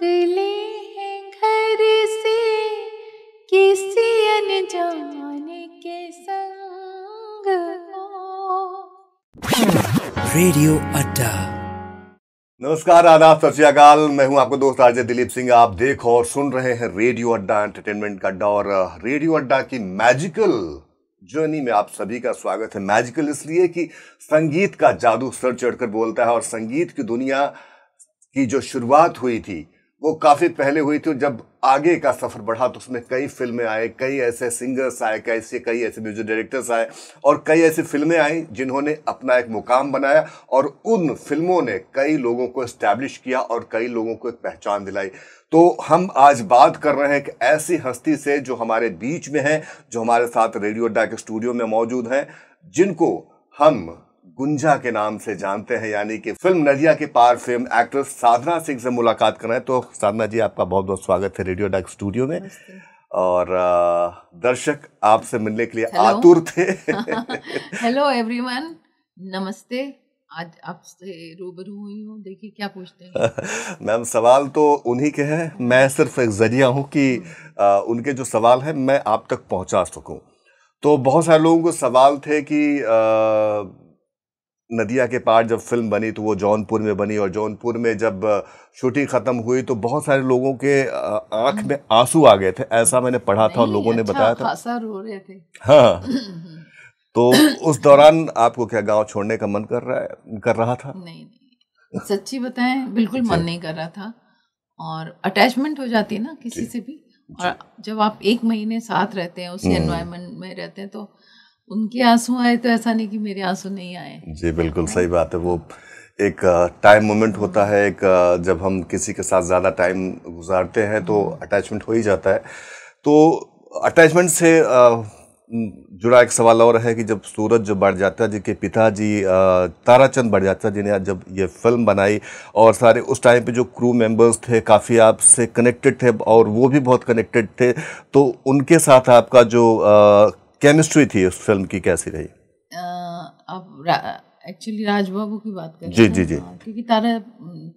निकले हैं घर से किसी अनजाने के संग रेडियो अड्डा नमस्कार आदाब सत श्रीकाल मैं हूं आपको दोस्त आज दिलीप सिंह आप देख और सुन रहे हैं रेडियो अड्डा एंटरटेनमेंट का अड्डा और रेडियो अड्डा की मैजिकल जर्नी में आप सभी का स्वागत है मैजिकल इसलिए कि संगीत का जादू सर चढ़कर बोलता है और संगीत की दुनिया की जो शुरुआत हुई थी वो काफ़ी पहले हुई थी जब आगे का सफ़र बढ़ा तो उसमें कई फिल्में आए कई ऐसे सिंगर्स आए कई ऐसे कई ऐसे म्यूजिक डायरेक्टर्स आए और कई ऐसी फिल्में आई जिन्होंने अपना एक मुकाम बनाया और उन फिल्मों ने कई लोगों को इस्टेब्लिश किया और कई लोगों को एक पहचान दिलाई तो हम आज बात कर रहे हैं कि ऐसी हस्ती से जो हमारे बीच में हैं जो हमारे साथ रेडियो अड्डा के स्टूडियो में मौजूद हैं जिनको हम गुंजा के नाम से जानते हैं यानी कि film Nadiya ke Paar film actress Sadhana Singh से मुलाकात कर रहे हैं तो साधना जी आपका बहुत बहुत स्वागत है रेडियो डाक स्टूडियो में और दर्शक आपसे मिलने के लिए Hello. आतुर थे हेलो एवरीवन नमस्ते आज आपसे रूबरू हुई हूँ देखिए क्या पूछते हैं मैम सवाल तो उन्हीं के हैं मैं सिर्फ एक जरिया हूँ कि आ, हम्म। उनके जो सवाल हैं मैं आप तक पहुँचा सकूँ तो बहुत सारे लोगों को सवाल थे कि आ, नदिया के पार जब फिल्म बनी तो वो जौनपुर में बनी और जौनपुर में जब शूटिंग ख़त्म हुई तो बहुत सारे लोगों के आँख में आंसू आ गए थे ऐसा मैंने पढ़ा था और लोगों अच्छा, ने बताया था रो रहे थे हाँ तो उस दौरान आपको क्या गांव छोड़ने का मन कर रहा है कर रहा था नहीं नहीं सच्ची बताएं बिल्कुल अच्छा। मन नहीं कर रहा था और अटैचमेंट हो जाती है ना किसी से भी और जब आप एक महीने साथ रहते हैं उसी एनवायरमेंट हम्म। में रहते हैं तो उनके आंसू आए तो ऐसा नहीं कि मेरे आंसू नहीं आए जी बिल्कुल सही बात है वो एक टाइम मोमेंट होता है एक जब हम किसी के साथ ज़्यादा टाइम गुजारते हैं तो अटैचमेंट हम्म। हो ही जाता है तो अटैचमेंट से जुड़ा एक सवाल और है कि जब सूरज जो जाता जी के पिताजी ताराचंद बढ़ जाता जी ने जब ये फिल्म बनाई और सारे उस टाइम पे जो क्रू मेंबर्स थे काफ़ी आपसे कनेक्टेड थे और वो भी बहुत कनेक्टेड थे तो उनके साथ आपका जो केमिस्ट्री थी उस फिल्म की कैसी रही अब रा, एक्चुअली राजबाबू की बात कर जी जी जी हाँ, क्योंकि तारा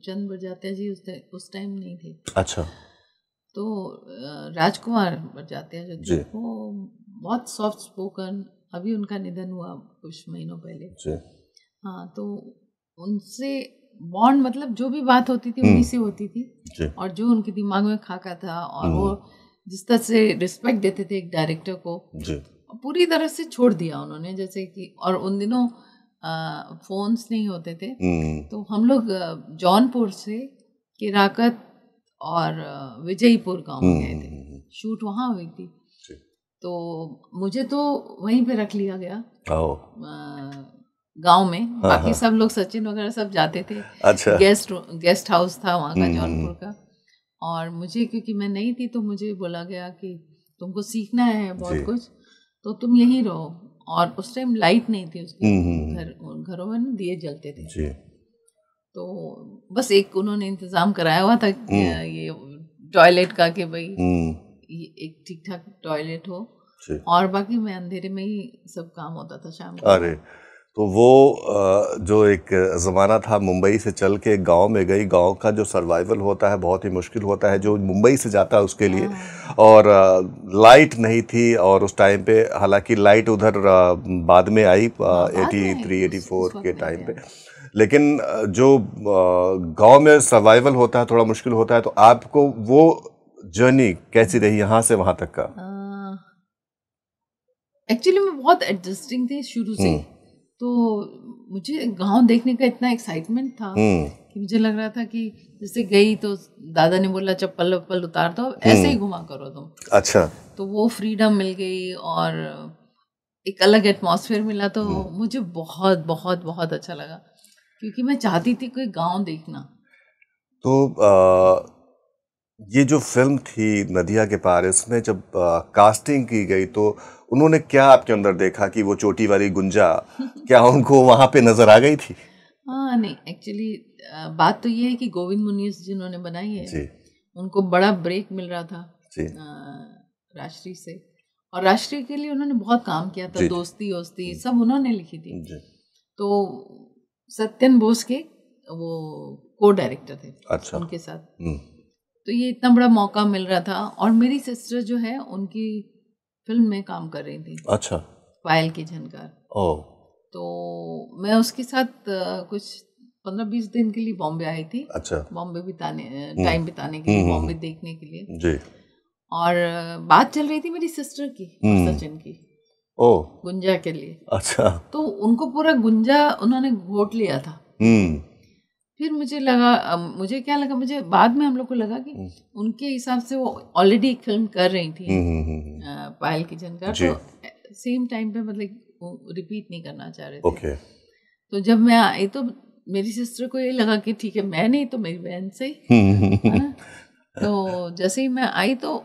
चंद बरजात्या जी उस उस टाइम नहीं थे अच्छा तो राजकुमार बरजात्या जी वो बहुत सॉफ्ट स्पोकन अभी उनका निधन हुआ कुछ महीनों पहले हाँ तो उनसे बॉन्ड मतलब जो भी बात होती थी उन्हीं हम्म। से होती थी और जो उनके दिमाग में खाका था और वो हम्म। जिस तरह से रिस्पेक्ट देते थे एक डायरेक्टर को पूरी तरह से छोड़ दिया उन्होंने जैसे कि और उन दिनों फोन्स नहीं होते थे हम्म। तो हम लोग जौनपुर से किराकत और विजयपुर गांव गए थे हम्म, हम्म, शूट वहाँ हुई थी तो मुझे तो वहीं पे रख लिया गया गांव में हाँ, बाकी हाँ। सब लोग सचिन वगैरह सब जाते थे अच्छा गेस्ट गेस्ट हाउस था वहाँ का जौनपुर का और मुझे क्योंकि मैं नहीं थी तो मुझे बोला गया कि तुमको सीखना है बहुत कुछ तो तुम यहीं रहो और उस टाइम लाइट नहीं थी उसके हम्म, हम्म, हम्म। घर घरों में ना दिए जलते थे जी। तो बस एक उन्होंने इंतजाम कराया हुआ था ये टॉयलेट का कि भाई एक ठीक ठाक टॉयलेट हो और बाकी मैं अंधेरे में ही सब काम होता था शाम को अरे तो वो जो एक ज़माना था मुंबई से चल के गांव में गई गांव का जो सर्वाइवल होता है बहुत ही मुश्किल होता है जो मुंबई से जाता है उसके लिए हाँ। और लाइट नहीं थी और उस टाइम पे हालांकि लाइट उधर बाद में आई एटी थ्री एटी फोर के टाइम पे लेकिन जो गांव में सर्वाइवल होता है थोड़ा मुश्किल होता है तो आपको वो जर्नी कैसी रही यहाँ से वहाँ तक का एक्चुअली मैं बहुत एडजस्टिंग थी शुरू से हम्म। तो मुझे गांव देखने का इतना एक्साइटमेंट था हम्म। कि मुझे लग रहा था कि जैसे गई तो दादा ने बोला चप्पल वप्पल उतार दो ऐसे ही हम्म। घुमा करो तुम अच्छा तो वो फ्रीडम मिल गई और एक अलग एटमॉस्फेयर मिला तो हम्म। मुझे बहुत बहुत बहुत अच्छा लगा क्योंकि मैं चाहती थी कोई गांव देखना तो आ... ये जो फिल्म थी नदिया के पार इसमें जब आ, कास्टिंग की गई तो उन्होंने क्या आपके अंदर देखा कि वो चोटी वाली गुंजा क्या उनको वहाँ पे नजर आ गई थी हाँ नहीं एक्चुअली बात तो ये है कि गोविंद मुनीस जिन्होंने बनाई है जी। उनको बड़ा ब्रेक मिल रहा था राष्ट्रीय से और राष्ट्रीय के लिए उन्होंने बहुत काम किया था दोस्ती वोस्ती सब उन्होंने लिखी थी तो सत्यन बोस के वो को डायरेक्टर थे अच्छा उनके साथ हम्म। तो ये इतना बड़ा मौका मिल रहा था और मेरी सिस्टर जो है उनकी फिल्म में काम कर रही थी अच्छा पायल की झनकार तो मैं उसके साथ कुछ पंद्रह बीस दिन के लिए बॉम्बे आई थी अच्छा बॉम्बे बिताने टाइम हम्म। बिताने के लिए हम्म। बॉम्बे देखने के लिए जी और बात चल रही थी मेरी सिस्टर की हम्म। सचिन की ओ गुंजा के लिए अच्छा तो उनको पूरा गुंजा उन्होंने घोट लिया था फिर मुझे लगा मुझे क्या लगा मुझे बाद में हम लोग को लगा कि हम्म। उनके हिसाब से वो ऑलरेडी फिल्म कर रही थी हम्म, हम्म, पायल की जनकार तो सेम टाइम पे मतलब रिपीट नहीं करना चाह रहे थे ओके। तो जब मैं आई तो मेरी सिस्टर को ये लगा कि ठीक है मैं नहीं तो मेरी बहन से तो जैसे ही मैं आई तो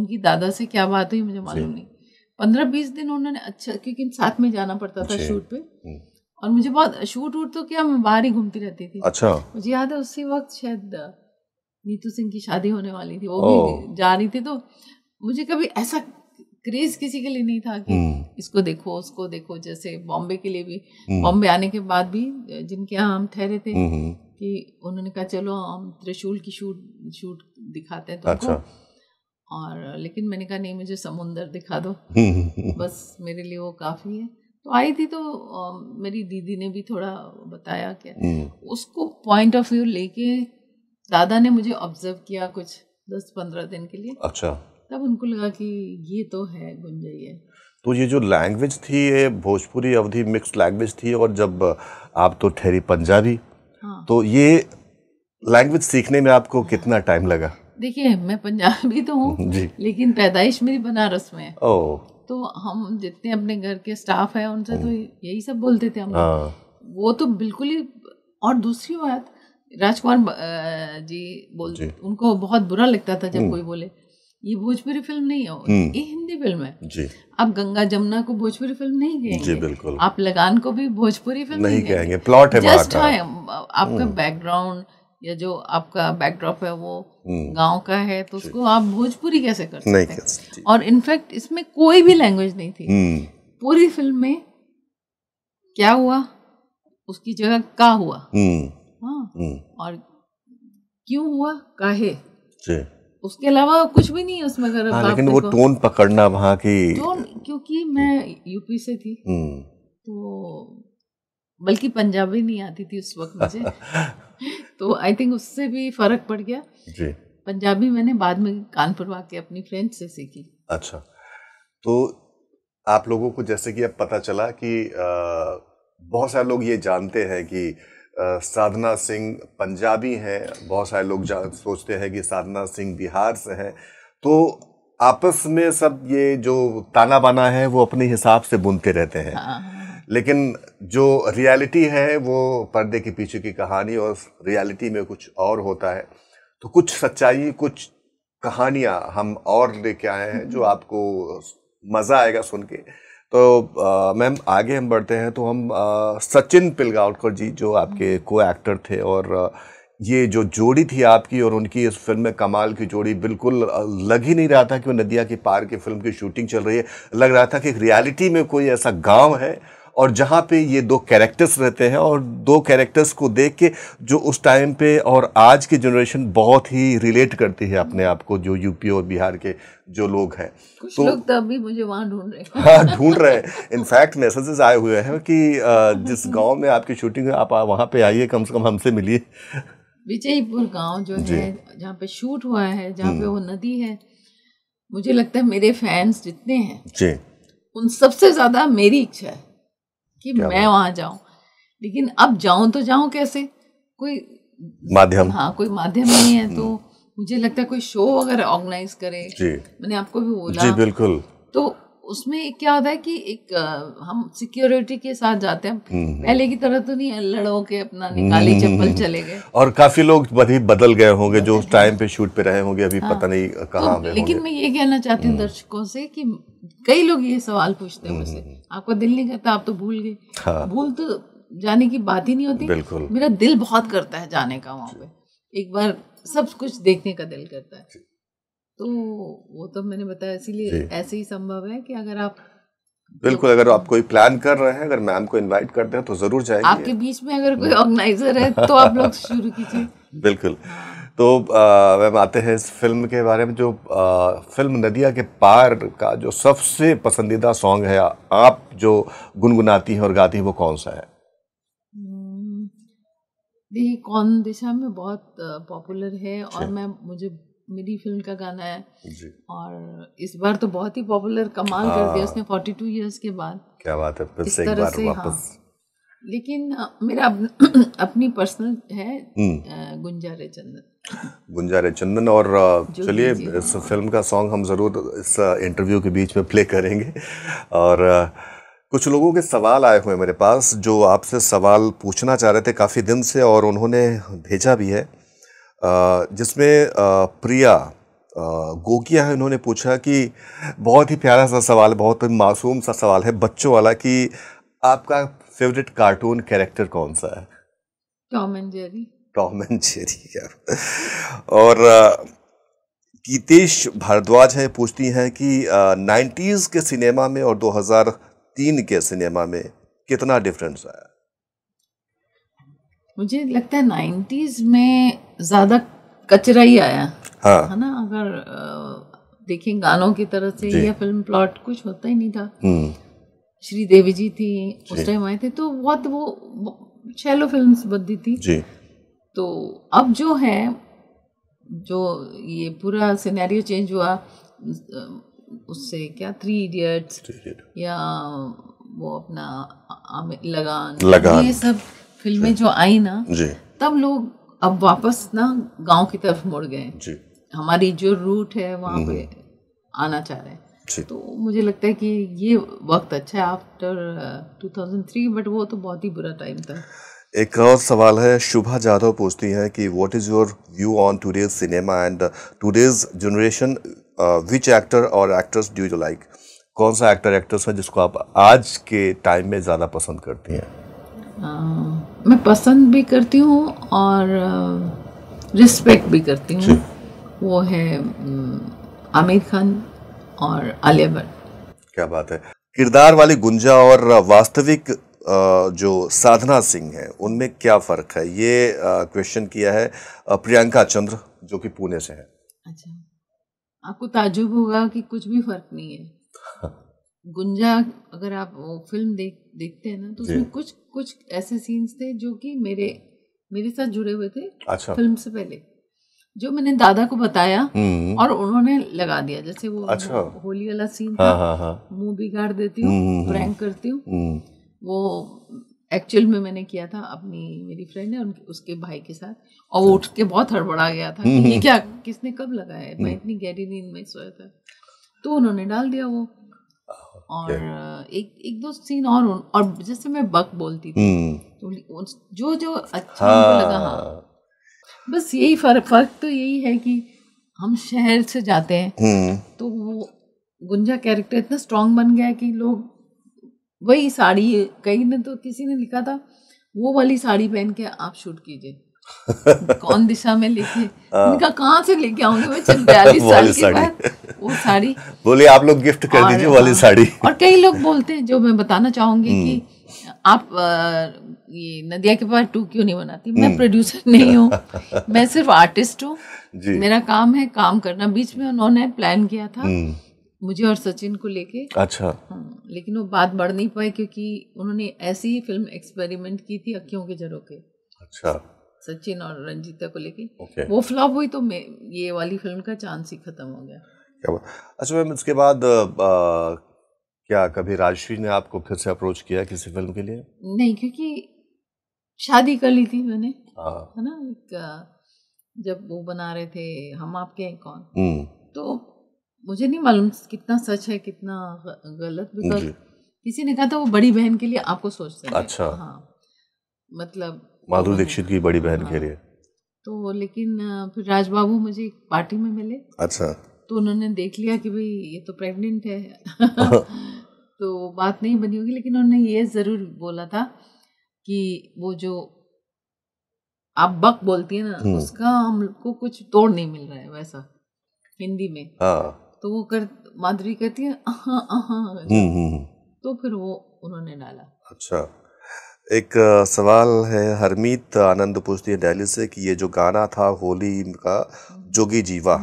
उनकी दादा से क्या बात हुई मुझे मालूम नहीं पंद्रह बीस दिन उन्होंने अच्छा क्योंकि साथ में जाना पड़ता था शूट पे और मुझे बहुत शूट वूट तो क्या मैं बाहर ही घूमती रहती थी अच्छा मुझे याद है उसी वक्त शायद नीतू सिंह की शादी होने वाली थी वो भी जा रही थी तो मुझे कभी ऐसा क्रेज किसी के लिए नहीं था कि हम्म। इसको देखो उसको देखो जैसे बॉम्बे के लिए भी हम्म। बॉम्बे आने के बाद भी जिनके यहाँ हम ठहरे थे हम्म, कि उन्होंने कहा चलो हम त्रिशूल की शूट शूट दिखाते हैं तो अच्छा। और लेकिन मैंने कहा नहीं मुझे समुंदर दिखा दो बस मेरे लिए वो काफ़ी है तो आई थी तो मेरी दीदी ने भी थोड़ा बताया क्या हम्म। उसको पॉइंट ऑफ व्यू लेके दादा ने मुझे ऑब्जर्व किया कुछ दस पंद्रह दिन के लिए अच्छा तब उनको लगा कि ये तो है गुंजय है तो ये जो लैंग्वेज थी ये भोजपुरी अवधि मिक्स लैंग्वेज थी और जब आप तो ठहरी पंजाबी हाँ। तो ये लैंग्वेज सीखने में आपको हाँ। कितना टाइम लगा देखिए मैं पंजाबी तो हूँ लेकिन पैदाइश मेरी बनारस में है ओ। तो हम जितने अपने घर के स्टाफ है उनसे तो हम्म। यही सब बोलते थे हम हाँ। वो तो बिल्कुल ही और दूसरी बात राजकुमार जी बोल जी। उनको बहुत बुरा लगता था जब हम्म। कोई बोले ये भोजपुरी फिल्म नहीं है हम्म। ये हिंदी फिल्म है जी। आप गंगा जमुना को भोजपुरी फिल्म नहीं कहेंगे जी बिल्कुल आप लगान को भी भोजपुरी फिल्म नहीं, नहीं कहेंगे प्लॉट है जस्ट हाँ आपका बैकग्राउंड या जो आपका बैकड्रॉप है वो हम्म। गांव का है तो उसको आप भोजपुरी कैसे कर सकते हैं और इनफैक्ट इसमें कोई भी लैंग्वेज नहीं थी हम्म। पूरी फिल्म में क्या हुआ उसकी जगह का हुआ हम्म। हाँ और क्यों हुआ काहे उसके अलावा कुछ भी नहीं उसमें अगर हाँ, लेकिन वो टोन पकड़ना वहाँ की टोन क्योंकि मैं यूपी से थी तो बल्कि पंजाबी नहीं आती थी उस वक्त मुझे तो आई थिंक उससे भी फर्क पड़ गया जी पंजाबी मैंने बाद में कानपुर वाके अपनी फ्रेंड से सीखी अच्छा तो आप लोगों को जैसे कि अब पता चला कि बहुत सारे लोग ये जानते हैं कि आ, साधना सिंह पंजाबी हैं बहुत सारे लोग सोचते हैं कि साधना सिंह बिहार से हैं तो आपस में सब ये जो ताना बाना है वो अपने हिसाब से बुनते रहते हैं हाँ।, हाँ। लेकिन जो रियलिटी है वो पर्दे के पीछे की कहानी और रियलिटी में कुछ और होता है तो कुछ सच्चाई कुछ कहानियाँ हम और लेके आए हैं जो आपको मज़ा आएगा सुन के तो मैम आगे हम बढ़ते हैं तो हम आ, सचिन पिलगावकर जी जो आपके को एक्टर थे और ये जो जोड़ी थी आपकी और उनकी इस फिल्म में कमाल की जोड़ी बिल्कुल लग ही नहीं रहा था कि वो नदिया के पार की फिल्म की शूटिंग चल रही है लग रहा था कि रियलिटी में कोई ऐसा गांव है और जहाँ पे ये दो कैरेक्टर्स रहते हैं और दो कैरेक्टर्स को देख के जो उस टाइम पे और आज की जनरेशन बहुत ही रिलेट करती है अपने आप को जो यूपी और बिहार के जो लोग हैं कुछ तो, लोग तो अभी मुझे वहाँ ढूंढ रहे हैं हाँ ढूंढ रहे हैं इनफैक्ट मैसेजेस आए हुए हैं कि जिस गांव में आपकी शूटिंग है आप वहाँ पे आइए कम से कम हमसे मिलिए विजयपुर गांव जो है जहाँ पे शूट हुआ है जहाँ पे हम्म। वो नदी है मुझे लगता है मेरे फैंस जितने हैं जी उन सबसे ज़्यादा मेरी इच्छा है कि मैं वहां जाऊं लेकिन अब जाऊं तो जाऊं कैसे कोई माध्यम हाँ कोई माध्यम नहीं है तो हम्म। मुझे लगता है कोई शो वगैरह ऑर्गेनाइज करे जी मैंने आपको भी बोला जी बिल्कुल तो उसमें क्या होता है कि एक हम सिक्योरिटी के साथ जाते हैं हम्म, हम्म। पहले की तरह तो नहीं लड़ो के अपना निकाली हम्म, चप्पल चले गए और काफी लोग अभी बदल गए होंगे जो उस टाइम पे शूट पे रहे होंगे अभी हाँ, पता नहीं तो कहाँ तो, लेकिन मैं ये कहना चाहती हूँ दर्शकों से कि कई लोग ये सवाल पूछते हैं मुझसे आपका दिल नहीं करता आप तो भूल गए हाँ। भूल तो जाने की बात ही नहीं होती बिल्कुल मेरा दिल बहुत करता है जाने का वहाँ पे एक बार सब कुछ देखने का दिल करता है तो वो तो मैंने बताया इसीलिए ऐसे ही संभव है कि अगर आप बिल्कुल अगर आप कोई प्लान कर रहे हैं अगर मैम को इनवाइट करते हैं तो जरूर जाएंगे आपके बीच में अगर कोई ऑर्गेनाइजर है तो आप लोग शुरू कीजिए बिल्कुल तो मैम आते हैं इस फिल्म के बारे में जो आ, फिल्म नदिया के पार का जो सबसे पसंदीदा सॉन्ग है आप जो गुनगुनाती हैं और गाती हैं वो कौन सा है हम्म, देखिए कौन दिशा में बहुत पॉपुलर है और मैं मुझे मेरी फिल्म का गाना है जी। और इस बार तो बहुत ही पॉपुलर कमाल कर दिया हाँ। उसने 42 इयर्स के बाद क्या बात है फिर से एक बार से, वापस हाँ। लेकिन मेरा अपनी पर्सनल है हम्म। गुंजारे चंदन गुंजारे चंदन और चलिए इस फिल्म का सॉन्ग हम ज़रूर इस इंटरव्यू के बीच में प्ले करेंगे और कुछ लोगों के सवाल आए हुए मेरे पास जो आपसे सवाल पूछना चाह रहे थे काफ़ी दिन से और उन्होंने भेजा भी है जिसमें प्रिया गोकिया है उन्होंने पूछा कि बहुत ही प्यारा सा सवाल बहुत ही मासूम सा सवाल है बच्चों वाला कि आपका फेवरेट कार्टून कैरेक्टर कौन सा है Tom and Jerry Tom and Jerry यार और गीतेश भारद्वाज है पूछती हैं कि नाइन्टीज़ के सिनेमा में और 2003 के सिनेमा में कितना डिफरेंस आया मुझे लगता है नाइन्टीज में ज्यादा कचरा ही आया हाँ है ना अगर देखें गानों की तरह से या फिल्म प्लॉट कुछ होता ही नहीं था हम्म। श्री देवी जी थी उस टाइम आए थे तो बहुत वो शैलो फिल्म बदी थी जी। तो अब जो है जो ये पूरा सिनेरियो चेंज हुआ उससे क्या थ्री इडियट्स या वो अपना लगान लगान ये सब फिल्में जो आई ना जी तब लोग अब वापस ना गांव की तरफ मुड़ गए हमारी जो रूट है वहां हम्म, पे हम्म। आना चाह रहे हैं तो मुझे लगता है कि ये वक्त अच्छा है आफ्टर 2003 बट वो तो बहुत ही बुरा टाइम था एक और सवाल है शुभा जाधव पूछती है कि what is your view on today's cinema and today's generation which actor और एक्ट्रेस डू यू लाइक कौन सा एक्टर एक्ट्रेस है जिसको आप आज के टाइम में ज़्यादा पसंद करती हैं मैं पसंद भी करती हूँ और रिस्पेक्ट भी करती हूँ वो है आमिर खान और आलिया भट्ट क्या बात है किरदार वाली गुंजा और वास्तविक जो साधना सिंह है उनमें क्या फ़र्क है ये क्वेश्चन किया है प्रियंका चंद्र जो कि पुणे से है अच्छा आपको ताजुब होगा कि कुछ भी फर्क नहीं है गुंजा अगर आप वो फिल्म देख देखते हैं ना तो उसमें कुछ कुछ ऐसे सीन्स थे जो कि मेरे मेरे साथ जुड़े हुए थे अच्छा। फिल्म से पहले जो मैंने दादा को बताया हम्म। और उन्होंने लगा दिया जैसे वो अच्छा। होली वाला सीन हाँ, था हाँ, हाँ। मुंह बिगाड़ देती हूँ प्रैंक हम्म, हम्म, करती हूँ वो एक्चुअल में मैंने किया था अपनी मेरी फ्रेंड ने उनके उसके भाई के साथ और वो उठ के बहुत हड़बड़ा गया था कि ये क्या किसने कब लगाया मैं इतनी गहरी नींद में सोया था तो उन्होंने डाल दिया वो और एक एक दो सीन और और जैसे मैं बक बोलती थी हम्म। तो जो जो अच्छा हाँ। लगा हाँ बस यही फर्क फर्क तो यही है कि हम शहर से जाते हैं हम्म। तो वो गुंजा कैरेक्टर इतना स्ट्रांग बन गया कि लोग वही साड़ी कहीं ने तो किसी ने लिखा था वो वाली साड़ी पहन के आप शूट कीजिए कौन दिशा में लेके उनका हाँ। कहाँ से लेके आऊंगी मैं चल बयालीस साल के वो साड़ी बोलिए आप लोग गिफ्ट कर दीजिए वाली हाँ। साड़ी और कई लोग बोलते हैं जो मैं बताना चाहूंगी कि हम्म। आप ये नदिया के पास टू क्यों नहीं बनाती मैं प्रोड्यूसर हम्म। नहीं हूँ मैं सिर्फ आर्टिस्ट हूँ मेरा काम है काम करना बीच में उन्होंने प्लान किया था हम्म। मुझे और सचिन को लेके अच्छा हाँ, लेकिन वो बात बढ़ नहीं पाई क्योंकि उन्होंने ऐसी ही फिल्म एक्सपेरिमेंट की थी अक्यों के जरों के अच्छा सचिन और रंजीता को लेके okay. वो फ्लॉप हुई तो ये वाली फिल्म का चांस ही खत्म हो गया क्या बात अच्छा मैम उसके बाद आ, क्या कभी राजश्री ने आपको फिर से अप्रोच किया किसी फिल्म के लिए नहीं क्योंकि शादी कर ली थी मैंने हाँ। है ना एक, जब वो बना रहे थे हम आपके हैं कौन हम्म। तो मुझे नहीं मालूम कितना सच है कितना गलत बिकॉज किसी ने कहा था वो बड़ी बहन के लिए आपको सोचते अच्छा हाँ मतलब माधुरी दीक्षित की बड़ी बहन हाँ। के लिए तो लेकिन फिर राजबाबू मुझे एक पार्टी में मिले अच्छा तो उन्होंने देख लिया कि भाई ये तो प्रेग्नेंट है हाँ। तो बात नहीं बनी होगी लेकिन उन्होंने ये ज़रूर बोला था कि वो जो आप बक बोलती है ना हम्म। उसका हमको कुछ तोड़ नहीं मिल रहा है वैसा हिंदी में हाँ। तो वो कर माधुरी कहती है आहा, आहा, तो फिर वो उन्होंने डाला अच्छा एक सवाल है हरमीत आनंद पूछती है दिल्ली से कि ये जो गाना था होली का जोगी जीवा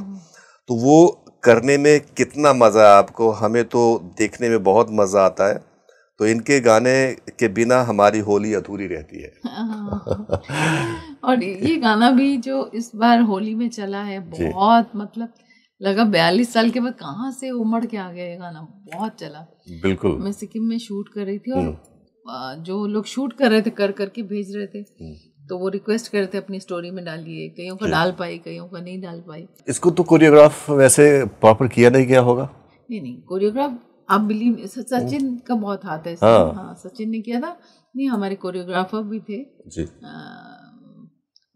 तो वो करने में कितना मज़ा है आपको हमें तो देखने में बहुत मज़ा आता है तो इनके गाने के बिना हमारी होली अधूरी रहती है और ये गाना भी जो इस बार होली में चला है बहुत मतलब लगा बयालीस साल के बाद कहाँ से उमड़ के आ गया ये गाना बहुत चला बिल्कुल मैं सिक्किम में शूट कर रही थी और हम्म। जो लोग शूट कर रहे थे कर करके भेज रहे थे हम्म। तो वो रिक्वेस्ट कर रहे थे अपनी स्टोरी में डालिए कईयों का डाल पाई कईयों का नहीं डाल पाई इसको तो कोरियोग्राफ वैसे प्रॉपर किया नहीं गया होगा नहीं नहीं कोरियोग्राफ आप बिलीव सचिन हम्म। का बहुत हाथ है हाँ।, हाँ सचिन ने किया था नहीं हमारे कोरियोग्राफर भी थे जी आ,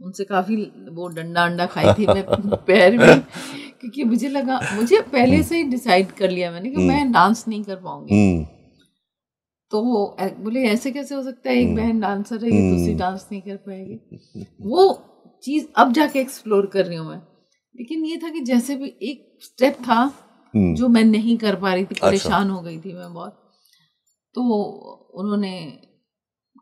उनसे काफी वो डंडा अंडा खाई थी मैं पैर में क्योंकि मुझे लगा मुझे पहले हम्म। से ही डिसाइड कर लिया मैंने कि मैं डांस नहीं कर पाऊंगी तो बोले ऐसे कैसे हो सकता है एक हम्म। बहन डांसर है दूसरी डांस नहीं कर पाएगी वो चीज अब जाके एक्सप्लोर कर रही हूँ मैं लेकिन ये था कि जैसे भी एक स्टेप था हम्म। जो मैं नहीं कर पा रही थी अच्छा। परेशान हो गई थी मैं बहुत तो उन्होंने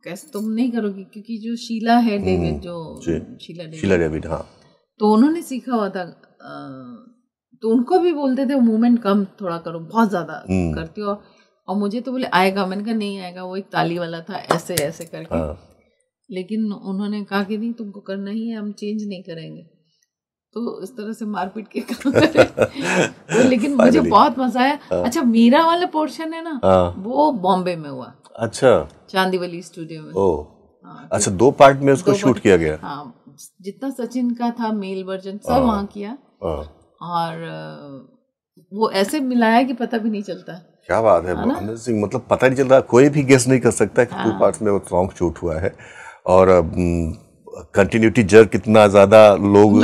कैसे तुम नहीं करोगी क्योंकि जो शीला है डेविड हम्म। जो शीला डेविड शीला डेविड हाँ तो उन्होंने सीखा हुआ था तो उनको भी बोलते थे मूवमेंट कम थोड़ा करो बहुत ज्यादा करती हो और मुझे तो बोले आएगा मैंने कहा नहीं आएगा वो एक ताली वाला था ऐसे ऐसे करके हाँ। लेकिन उन्होंने कहा कि नहीं तुमको करना ही है हम चेंज नहीं करेंगे तो इस तरह से मारपीट के तो लेकिन मुझे बहुत मजा आया हाँ। अच्छा मीरा वाला पोर्शन है ना हाँ। वो बॉम्बे में हुआ अच्छा चांदीवली स्टूडियो में ओ तो अच्छा दो पार्ट में उसको शूट किया गया हाँ जितना सचिन का था मेल वर्जन सब वहाँ किया और वो ऐसे मिलाया कि पता भी नहीं चलता क्या बात है हाँ सिंह मतलब पता नहीं चल रहा कोई भी गेस नहीं कर सकता कि टू पार्ट्स हाँ। में वो सॉन्ग शूट हुआ है और कंटिन्यूटी जर कितना ज़्यादा लोग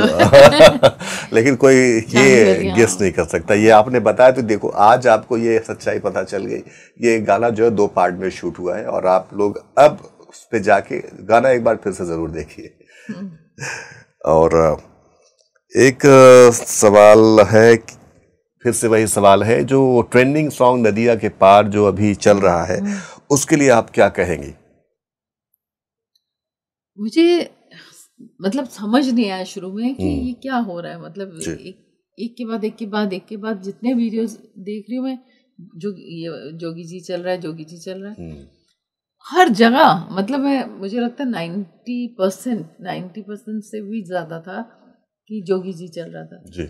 लेकिन कोई ये गेस हाँ। नहीं कर सकता ये आपने बताया तो देखो आज आपको ये सच्चाई पता चल गई ये गाना जो है दो पार्ट में शूट हुआ है और आप लोग अब उस पर जाके गाना एक बार फिर से ज़रूर देखिए हम्म। और एक सवाल है फिर से वही सवाल है जो ट्रेंडिंग सॉन्ग नदिया के पार जो अभी चल रहा है हम्म। उसके लिए आप क्या कहेंगी मुझे मतलब समझ नहीं आया शुरू में कि हम्म। ये क्या हो रहा है मतलब एक, एक के बाद एक के बाद एक के बाद जितने वीडियोस देख रही हूँ मैं जो ये जोगी जी चल रहा है जोगी जी चल रहा है हम्म। हर जगह मतलब मैं मुझे लगता है नाइन्टी परसेंट नाइन्टी परसेंट से भी ज़्यादा था कि जोगी जी चल रहा था जी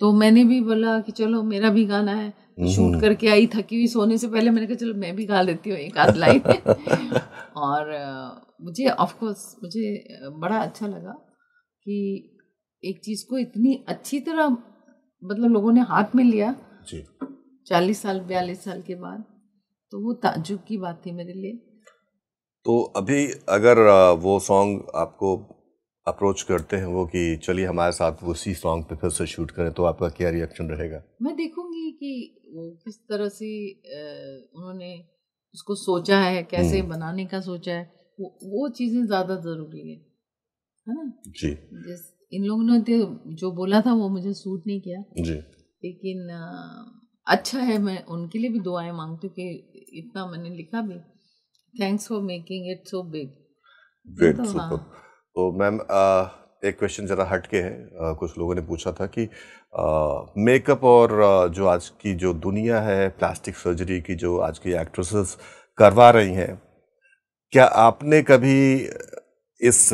तो मैंने भी बोला कि चलो मेरा भी गाना है हम्म, शूट हम्म। करके आई थकी हुई सोने से पहले मैंने कहा चलो मैं भी गा लेती हूँ एक आध लाइन और मुझे ऑफकोर्स मुझे बड़ा अच्छा लगा कि एक चीज़ को इतनी अच्छी तरह मतलब लोगों ने हाथ में लिया चालीस साल बयालीस साल के बाद तो वो ताजुब की बात थी मेरे लिए तो अभी अगर वो सॉन्ग आपको अप्रोच करते हैं वो कि चलिए हमारे साथ वो सी सॉन्ग पे फिर से शूट करें तो आपका क्या रिएक्शन रहेगा मैं देखूंगी कि किस तरह से उन्होंने उसको सोचा है कैसे हम्म। बनाने का सोचा है वो, वो चीज़ें ज़्यादा ज़रूरी है है ना जी जिस इन लोगों ने तो जो बोला था वो मुझे सूट नहीं किया जी लेकिन अच्छा है मैं उनके लिए भी दुआएं मांगती हूँ कि इतना मैंने लिखा भी thanks for making it so big super तो मैम एक क्वेश्चन ज़रा हट के है कुछ लोगों ने पूछा था कि मेकअप और जो आज की जो दुनिया है प्लास्टिक सर्जरी की जो आज की एक्ट्रेसेस करवा रही हैं क्या आपने कभी इस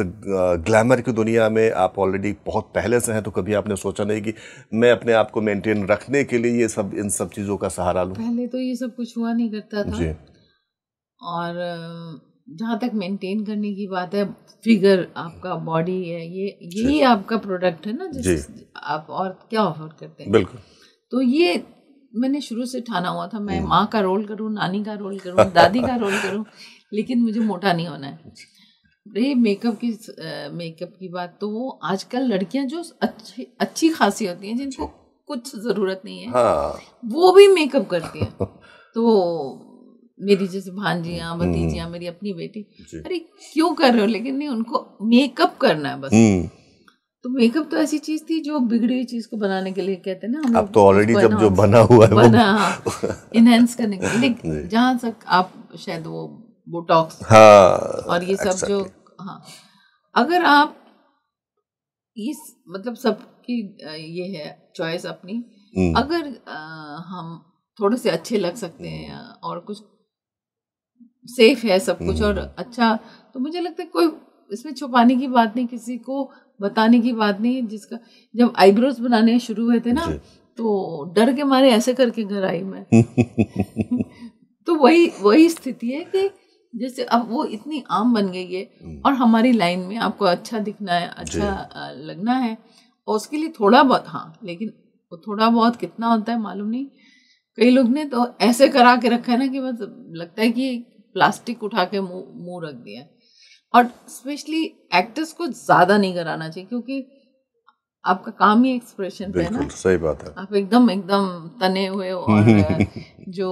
ग्लैमर की दुनिया में आप ऑलरेडी बहुत पहले से हैं तो कभी आपने सोचा नहीं कि मैं अपने आप को मेंटेन रखने के लिए ये सब इन सब चीज़ों का सहारा लूँ पहले तो ये सब कुछ हुआ नहीं करता था जी और जहाँ तक मेंटेन करने की बात है फिगर आपका बॉडी है ये यही आपका प्रोडक्ट है ना जिस आप और क्या ऑफर करते हैं बिल्कुल तो ये मैंने शुरू से ठाना हुआ था मैं हम्म। माँ का रोल करूँ नानी का रोल करूँ दादी का रोल करूँ लेकिन मुझे मोटा नहीं होना है रही मेकअप की मेकअप की बात तो वो आजकल लड़कियां जो अच्छी अच्छी खासी होती हैं जिनको कुछ ज़रूरत नहीं है हाँ। वो भी मेकअप करती हैं तो मेरी जैसे भांजिया हम्म। भतीजियाँ मेरी अपनी बेटी अरे क्यों कर रहे हो लेकिन नहीं उनको मेकअप करना है बस हम्म। तो मेकअप तो ऐसी चीज थी जो बिगड़ी हुई चीज को बनाने के लिए कहते हैं ना अब तो ऑलरेडी जब जो बना हुआ है बना इनहेंस हाँ, करने के लिए जहाँ तक आप शायद वो बोटॉक्स हाँ, और ये सब जो हाँ अगर आप इस मतलब सबकी ये है चॉइस अपनी हम्म। अगर आ, हम थोड़े से अच्छे लग सकते हैं और कुछ सेफ है सब कुछ और हम्म। अच्छा तो मुझे लगता है कोई इसमें छुपाने की बात नहीं किसी को बताने की बात नहीं जिसका जब आईब्रोज बनाने शुरू हुए थे ना तो डर के मारे ऐसे करके घर आई मैं तो वही वही स्थिति है कि जैसे अब वो इतनी आम बन गई है हम्म। और हमारी लाइन में आपको अच्छा दिखना है अच्छा लगना है और उसके लिए थोड़ा बहुत हाँ लेकिन वो थोड़ा बहुत कितना होता है मालूम नहीं कई लोग ने तो ऐसे करा के रखा है ना कि मतलब लगता है कि प्लास्टिक उठा के मुंह रख दिया और स्पेशली एक्टर्स को ज़्यादा नहीं कराना चाहिए क्योंकि आपका काम ही एक्सप्रेशन पे ना सही बात है आप एकदम एकदम तने हुए और जो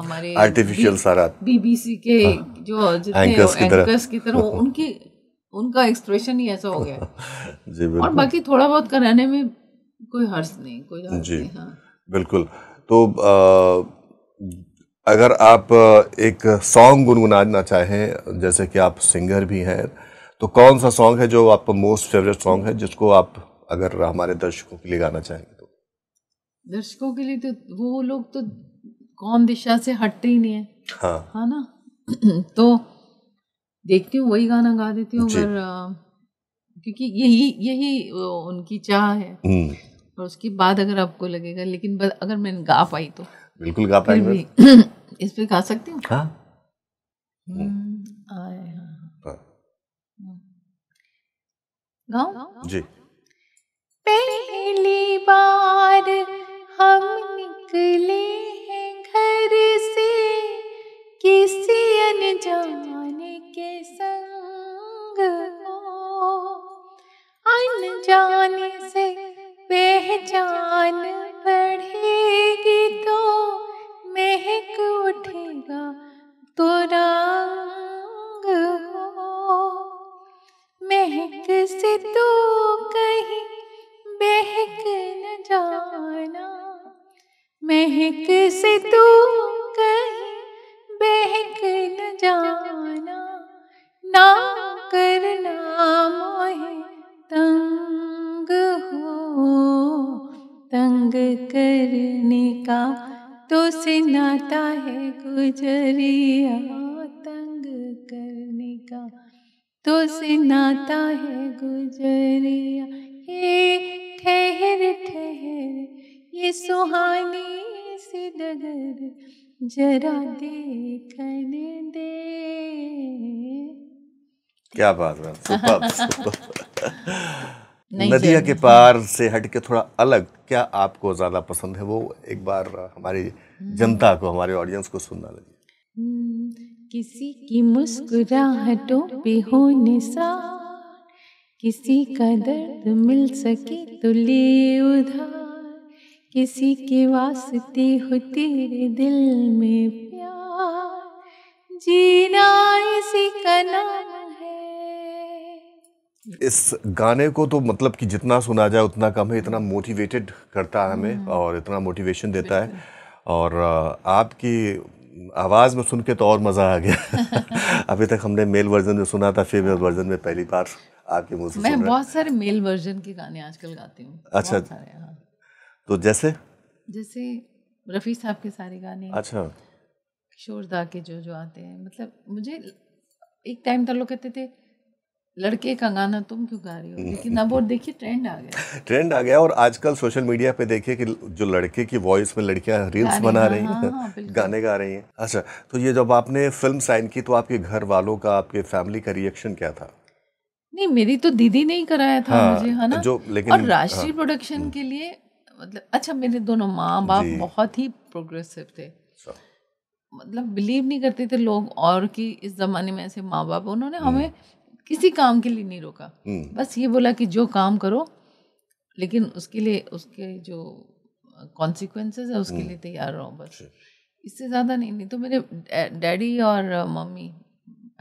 हमारे आर्टिफिशियल सारा बीबीसी के हाँ। जो जितने एंकर्स की तरह उनकी उनका एक्सप्रेशन ही ऐसा हो गया जी और बाकी थोड़ा बहुत कराने में कोई हर्ष नहीं कोई हर्ष जी नहीं, हाँ। बिल्कुल तो आ, अगर आप एक सॉन्ग गुनगुनाना चाहें जैसे कि आप सिंगर भी हैं तो कौन सा सॉन्ग है जो आपका मोस्ट फेवरेट सॉन्ग है जिसको आप अगर हमारे दर्शकों के लिए गाना चाहेंगे तो दर्शकों के लिए तो वो लोग तो कौन दिशा से हटते ही नहीं है हाँ हाँ ना तो देखती हूँ वही गाना गा देती हूँ अगर क्योंकि यही यही उनकी चाह है हम्म। और उसके बाद अगर आपको लगेगा लेकिन अगर मैं गा पाई तो बिल्कुल गा पाएंगे इस पे गा सकते हूँ हाँ, हम्म, हाँ, हाँ।, हाँ। जी पहली बार हम निकले हैं घर से किसी अनजाने के संग अनजाने से पहचान अगर जरा देखने दे क्या बात है सुपर नदिया के पार से हट के थोड़ा अलग क्या आपको ज़्यादा पसंद है वो एक बार हमारी हम्म। जनता को हमारे ऑडियंस को सुनना लगे हम्म, किसी की मुस्कुराहटों पे हो निशा किसी का दर्द मिल सके तो ले उधार किसी के वास्ते हो तेरे दिल में प्यार जीना इसी का नाम है इस गाने को तो मतलब कि जितना सुना जाए उतना कम है इतना मोटिवेटेड करता है हमें हाँ। और इतना मोटिवेशन देता है और आपकी आवाज़ में सुन के तो और मज़ा आ गया अभी तक हमने मेल वर्जन में सुना था फीमेल वर्जन में पहली बार आपके मुंह से मैं बहुत सारे मेल वर्जन के गाने आजकल गाती हूँ अच्छा तो जैसे जैसे रफ़ी साहब के सारे गाने अच्छा किशोर दा के जो जो आते हैं मतलब मुझे एक टाइम तक तो लोग कहते थे लड़के का गाना तुम क्यों गा रही हो लेकिन अब और देखिए ट्रेंड आ गया ट्रेंड आ गया और आजकल सोशल मीडिया पे देखिए कि जो लड़के की वॉइस में लड़कियां रील्स बना हाँ, रही हैं हाँ, हाँ, गाने गा रही हैं अच्छा तो ये जब आपने फिल्म साइन की तो आपके घर वालों का आपके फैमिली का रिएक्शन क्या था नहीं मेरी तो दीदी ने ही कराया था हाँ, मुझे है ना जो लेकिन और राष्ट्रीय प्रोडक्शन हाँ। हम्म। के लिए मतलब अच्छा मेरे दोनों माँ बाप बहुत ही प्रोग्रेसिव थे मतलब बिलीव नहीं करते थे लोग और कि इस ज़माने में ऐसे माँ बाप उन्होंने हम्म। हमें किसी काम के लिए नहीं रोका हम्म। बस ये बोला कि जो काम करो लेकिन उसके लिए उसके जो कॉन्सिक्वेंसेज है उसके हम्म। लिए तैयार रहो बस इससे ज़्यादा नहीं नहीं तो मेरे डैडी और mummy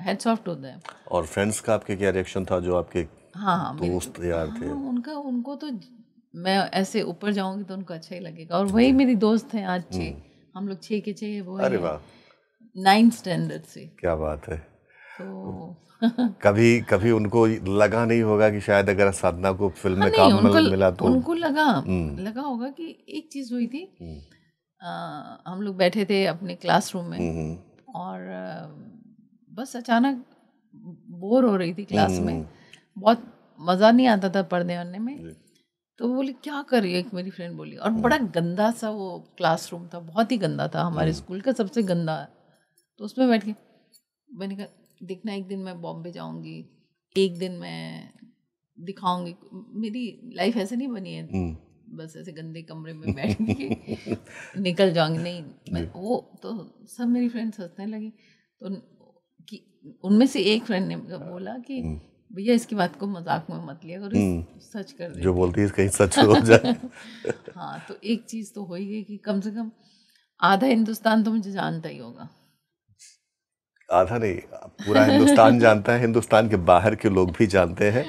heads off to them और फ्रेंड्स का आपके क्या रिएक्शन था जो आपके हाँ, हाँ दोस्त तो यार थे हाँ, उनका उनको तो मैं ऐसे ऊपर जाऊंगी तो उनको अच्छा ही लगेगा और वही मेरी दोस्त हैं आज छः हम्म। हम लोग छः के छः वो अरे वाह नाइन्थ स्टैंडर्ड से क्या बात है तो कभी कभी उनको लगा नहीं होगा कि शायद अगर साधना को फिल्म में हाँ, काम उनको, मिला तो उनको लगा हम्म। लगा होगा कि एक चीज हुई थी हम्म। आ, हम लोग बैठे थे अपने क्लासरूम में और बस अचानक बोर हो रही थी क्लास में बहुत मज़ा नहीं आता था पढ़ने वढ़ने में तो वो बोली क्या करिए एक मेरी फ्रेंड बोली और बड़ा हम्म। गंदा सा वो क्लासरूम था बहुत ही गंदा था हमारे स्कूल हम्म। का सबसे गंदा तो उसमें बैठ के मैंने कहा देखना एक दिन मैं बॉम्बे जाऊंगी एक दिन मैं दिखाऊंगी मेरी लाइफ ऐसे नहीं बनी है हम्म। बस ऐसे गंदे कमरे में बैठ के निकल जाऊंगी नहीं मैं वो तो सब मेरी फ्रेंड्स हंसने लगी तो उनमें से एक फ्रेंड ने हाँ। बोला कि भैया इसकी बात को मजाक में मत लिया करो हम्म। सच कर जो बोलती है कहीं सच हो जाए हाँ तो एक चीज़ तो हो ही गई कि कम से कम आधा हिंदुस्तान तो मुझे जानता ही होगा आधा नहीं पूरा हिंदुस्तान जानता है हिंदुस्तान के बाहर के लोग भी जानते हैं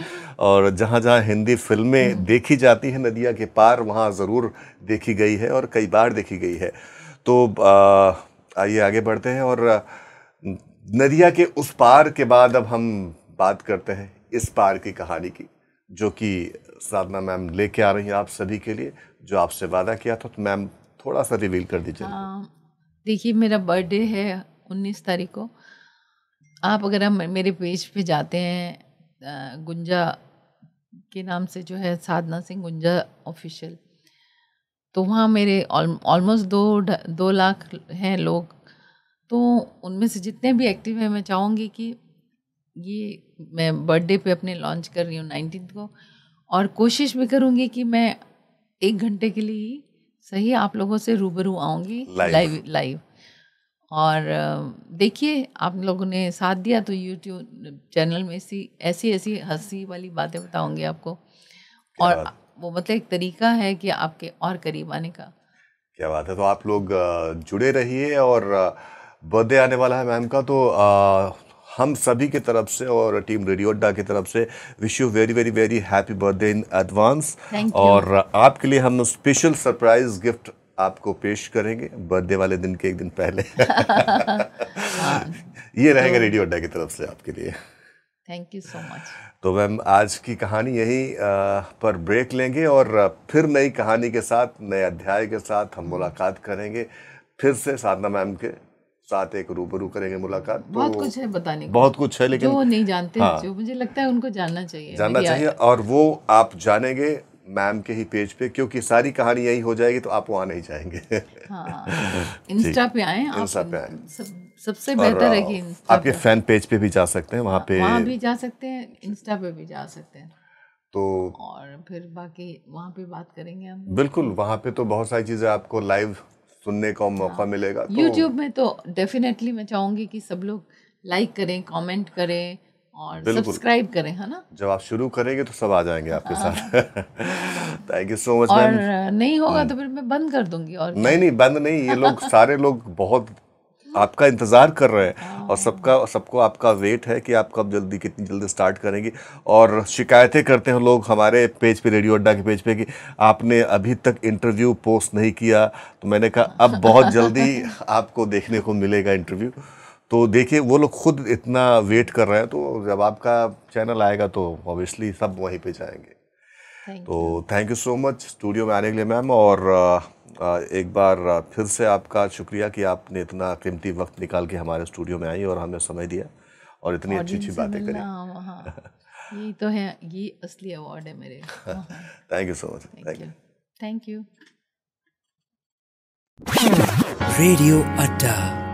और जहाँ जहाँ हिंदी फिल्में हम्म। देखी जाती हैं नदिया के पार वहाँ ज़रूर देखी गई है और कई बार देखी गई है तो आइए आगे बढ़ते हैं और नदिया के उस पार के बाद अब हम बात करते हैं इस पार की कहानी की जो कि साधना मैम लेके आ रही हैं आप सभी के लिए जो आपसे वादा किया था तो मैम थोड़ा सा रिवील कर दीजिए हाँ, देखिए मेरा बर्थडे है उन्नीस तारीख को आप अगर हम मेरे पेज पे जाते हैं गुंजा के नाम से जो है साधना सिंह गुंजा ऑफिशियल तो वहाँ मेरे ऑलमोस्ट दो दो लाख हैं लोग तो उनमें से जितने भी एक्टिव हैं मैं चाहूँगी कि ये मैं बर्थडे पे अपने लॉन्च कर रही हूँ नाइनटीन को और कोशिश भी करूँगी कि मैं एक घंटे के लिए ही सही आप लोगों से रूबरू आऊँगी लाइव लाइव और देखिए आप लोगों ने साथ दिया तो यूट्यूब चैनल में सी ऐसी ऐसी हंसी वाली बातें बताऊँगी आपको और वो मतलब एक तरीका है कि आपके और करीब आने का क्या बात है तो आप लोग जुड़े रहिए और बर्थडे आने वाला है मैम का तो हम सभी की तरफ से और टीम रेडियो अड्डा की तरफ से wish you very very very happy birthday in advance और आपके लिए हम स्पेशल सरप्राइज गिफ्ट आपको पेश करेंगे बर्थडे वाले दिन के एक दिन पहले ये रहेगा रेडियो अड्डा की तरफ से आपके लिए थैंक यू सो मच तो मैम आज की कहानी यही पर ब्रेक लेंगे और फिर नई कहानी के साथ नए अध्याय के साथ हम मुलाकात करेंगे फिर से साधना मैम के साथ एक रूबरू करेंगे मुलाकात तो बहुत कुछ है बताने को बहुत कुछ है लेकिन जो नहीं जानते हाँ, जो मुझे लगता है उनको जानना चाहिए जानना चाहिए और वो आप जानेंगे मैम के ही पेज पे क्योंकि सारी कहानी यही हो जाएगी तो आप वहाँ नहीं जाएंगे हाँ, इंस्टा पे आए इंस्टा पे आए सबसे बेहतर है कि आपके फैन पेज पे भी जा सकते हैं वहाँ पे हाँ, वहाँ भी जा सकते हैं इंस्टा पे भी जा सकते हैं तो और फिर बाकी वहाँ पे बात करेंगे हम बिल्कुल वहाँ पे तो बहुत सारी चीज़ें आपको लाइव सुनने का अच्छा। मौका मिलेगा यूट्यूब तो में तो डेफिनेटली मैं चाहूंगी कि सब लोग लाइक करें कमेंट करें और सब्सक्राइब करें है ना जब आप शुरू करेंगे तो सब आ जाएंगे आपके साथ thank you so much ma'am नहीं होगा हम्म। तो फिर मैं बंद कर दूंगी और नहीं नहीं बंद नहीं ये लोग सारे लोग बहुत आपका इंतज़ार कर रहे हैं हाँ। और सबका सबको आपका वेट है कि आप कब जल्दी कितनी जल्दी स्टार्ट करेंगी और शिकायतें करते हैं लोग हमारे पेज पे रेडियो अड्डा के पेज पे कि आपने अभी तक इंटरव्यू पोस्ट नहीं किया तो मैंने कहा अब बहुत जल्दी आपको देखने को मिलेगा इंटरव्यू तो देखिए वो लोग खुद इतना वेट कर रहे हैं तो जब आपका चैनल आएगा तो ऑब्वियसली सब वहीं पे जाएंगे तो thank you so much studio में आने के लिए मैम और एक बार फिर से आपका शुक्रिया कि आपने इतना कीमती वक्त निकाल के हमारे स्टूडियो में आई और हमें समय दिया और इतनी अच्छी अच्छी बातें करी ये तो है ये असली अवार्ड है मेरे thank you so much thank you thank you radio अड्डा